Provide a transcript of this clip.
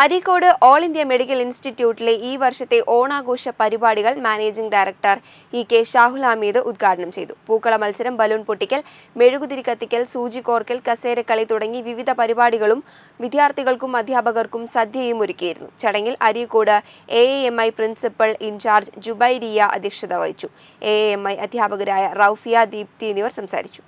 Areekode all India medical ഇൻസ്റ്റിറ്റ്യൂട്ടിലെ ഈ വർഷത്തെ ഓണാഘോഷ പരിപാടികൾ managing director E K Shahul Hameed ഉദ്ഘാടനം ചെയ്തു പൂക്കള മത്സരം ബലൂൺ പൊട്ടിക്കൽ മെഴുകുതിരി കത്തിക്കൽ സൂചി കോർക്കൽ കസേരക്കളി തുടങ്ങി വിവിധ പരിപാടികളും വിദ്യാർത്ഥികൾക്കും അധ്യാപകർക്കും സദ്യയും ഒരുക്കിയിരുന്നു ചടങ്ങിൽ അരീക്കോട് എ പ്രിൻസിപ്പൽ ഇൻചാർജ് ജുബൈരിയ അധ്യക്ഷത വഹിച്ചു എ അധ്യാപകരായ റൌഫിയ ദീപ്തി എന്നിവർ സംസാരിച്ചു